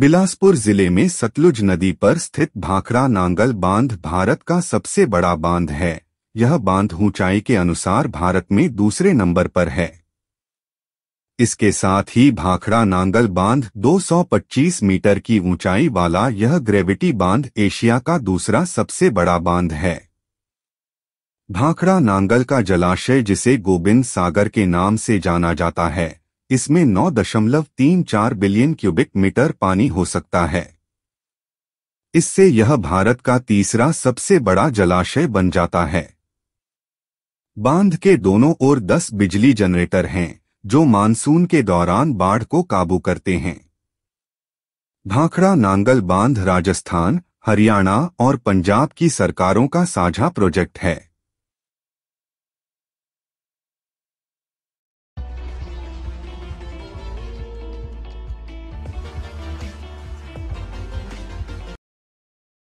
बिलासपुर जिले में सतलुज नदी पर स्थित भाखड़ा नांगल बांध भारत का सबसे बड़ा बांध है यह बांध ऊंचाई के अनुसार भारत में दूसरे नंबर पर है इसके साथ ही भाखड़ा नांगल बांध 225 मीटर की ऊंचाई वाला यह ग्रेविटी बांध एशिया का दूसरा सबसे बड़ा बांध है भाखड़ा नांगल का जलाशय जिसे गोबिंद सागर के नाम से जाना जाता है इसमें 9.34 बिलियन क्यूबिक मीटर पानी हो सकता है इससे यह भारत का तीसरा सबसे बड़ा जलाशय बन जाता है बांध के दोनों ओर 10 बिजली जनरेटर हैं जो मानसून के दौरान बाढ़ को काबू करते हैं भाखड़ा नांगल बांध राजस्थान हरियाणा और पंजाब की सरकारों का साझा प्रोजेक्ट है